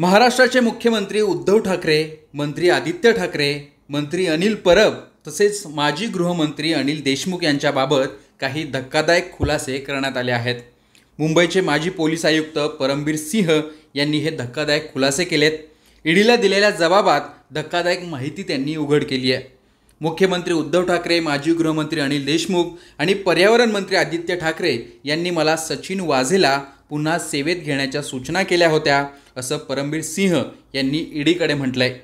महाराष्ट्राचे मुख्यमंत्री उद्धव ठाकरे मंत्री आदित्य ठाकरे मंत्री अनिल परब तसेच माजी गृहमंत्री अनिल देशमुख यांच्याबाबत काही धक्कादायक खुलासे करण्यात आले आहेत मुंबईचे माजी पोलीस आयुक्त परमबीर सिंह यांनी हे धक्कादायक खुलासे केलेत ईडीला दिलेल्या जबाबात धक्कादायक माहिती त्यांनी उघड केली आहे मुख्यमंत्री उद्धव ठाकरे माजी गृहमंत्री अनिल देशमुख आणि पर्यावरण मंत्री आदित्य ठाकरे यांनी मला सचिन वाझेला पुन्हा सेवेत घेण्याच्या सूचना केल्या होत्या असं परमबीर सिंह यांनी ईडीकडे म्हटलं आहे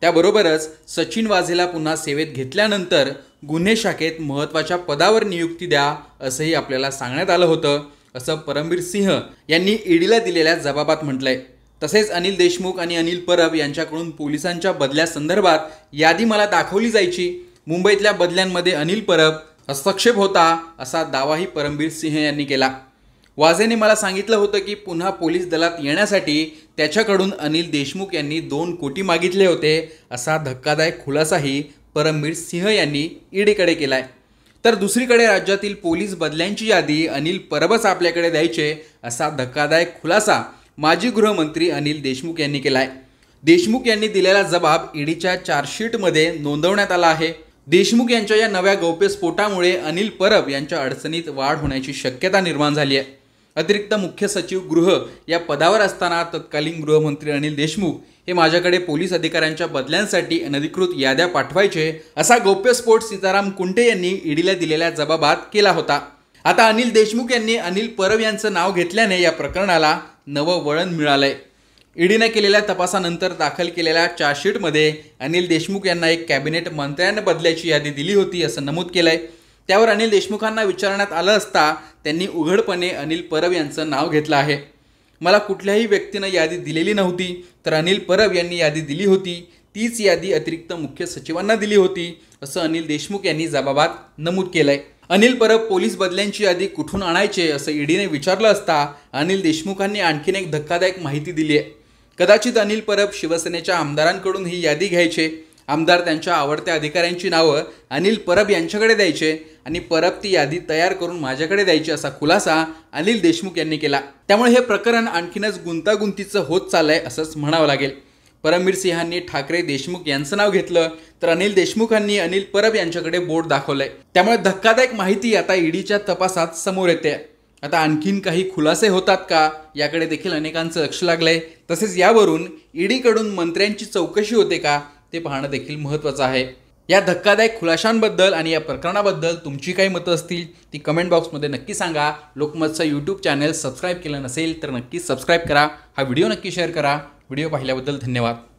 त्याबरोबरच सचिन वाझेला पुन्हा सेवेत घेतल्यानंतर गुन्हे शाखेत महत्त्वाच्या पदावर नियुक्ती द्या असंही आपल्याला सांगण्यात आलं होतं असं परमबीर सिंह यांनी ईडीला दिलेल्या जबाबात म्हटलंय तसेच अनिल देशमुख आणि अनिल परब यांच्याकडून पोलिसांच्या बदल्यासंदर्भात यादी मला दाखवली जायची मुंबईतल्या बदल्यांमध्ये अनिल परब हस्तक्षेप होता असा दावाही परमबीर सिंह यांनी केला वाझेने मला सांगितलं होतं की पुन्हा पोलीस दलात येण्यासाठी त्याच्याकडून अनिल देशमुख यांनी दोन कोटी मागितले होते असा धक्कादायक खुलासाही परमबीर सिंह यांनी ईडीकडे केला आहे तर दुसरीकडे राज्यातील पोलीस बदल्यांची यादी अनिल परबच आपल्याकडे द्यायचे असा धक्कादायक खुलासा माजी गृहमंत्री अनिल देशमुख यांनी केला आहे देशमुख यांनी दिलेला जबाब ईडीच्या चार्जशीटमध्ये नोंदवण्यात आला आहे देशमुख यांच्या या नव्या गौप्यस्फोटामुळे अनिल परब यांच्या अडचणीत वाढ होण्याची शक्यता निर्माण झाली आहे अतिरिक्त मुख्य सचिव गृह या पदावर असताना तत्कालीन गृहमंत्री अनिल देशमुख हे माझ्याकडे पोलीस अधिकाऱ्यांच्या बदल्यांसाठी अनधिकृत याद्या पाठवायचे असा गौप्यस्फोट सीताराम कुंटे यांनी ईडीला दिलेल्या जबाबात केला होता आता अनिल देशमुख यांनी अनिल परब यांचं नाव घेतल्याने या प्रकरणाला नवं वळण मिळालंय ईडीने केलेल्या तपासानंतर दाखल केलेल्या चार्जशीटमध्ये अनिल देशमुख यांना एक कॅबिनेट मंत्र्यानं बदल्याची यादी दिली होती असं नमूद केलं आहे त्यावर अनिल देशमुखांना विचारण्यात आलं असता त्यांनी उघडपणे अनिल परब यांचं नाव घेतलं आहे मला कुठल्याही व्यक्तीनं यादी दिलेली नव्हती तर अनिल परब यांनी यादी दिली होती तीच यादी अतिरिक्त मुख्य सचिवांना दिली होती असं अनिल देशमुख यांनी जबाबात नमूद केलंय अनिल परब पोलीस बदल्यांची यादी कुठून आणायचे असं ईडीने विचारलं असता अनिल देशमुखांनी आणखीन एक धक्कादायक माहिती दिली आहे कदाचित अनिल परब शिवसेनेच्या आमदारांकडून ही यादी घ्यायचे आमदार त्यांच्या आवडत्या अधिकाऱ्यांची नावं अनिल परब यांच्याकडे द्यायचे आणि परब ती यादी तयार करून माझ्याकडे द्यायची असा खुलासा अनिल देशमुख यांनी केला त्यामुळे हे प्रकरण आणखीनच गुंतागुंतीचं होत चाललंय असंच म्हणावं लागेल परमवीर सिंहांनी ठाकरे देशमुख यांचं नाव घेतलं तर अनिल देशमुखांनी अनिल परब यांच्याकडे बोर्ड दाखवलंय त्यामुळे धक्कादायक माहिती आता ईडीच्या तपासात समोर येते आता आणखीन काही खुलासे होतात का याकडे देखील अनेकांचं लक्ष लागलंय तसेच यावरून ईडीकडून मंत्र्यांची चौकशी होते का ते पाहणं देखील महत्त्वाचं आहे या धक्कादायक खुलाशांबद्दल आणि या प्रकरणाबद्दल तुमची काही मतं असतील ती कमेंट बॉक्समध्ये नक्की सांगा लोकमतचा यूट्यूब चॅनल सबस्क्राईब केलं नसेल तर नक्की सबस्क्राईब करा हा व्हिडिओ नक्की शेअर करा व्हिडिओ पाहिल्याबद्दल धन्यवाद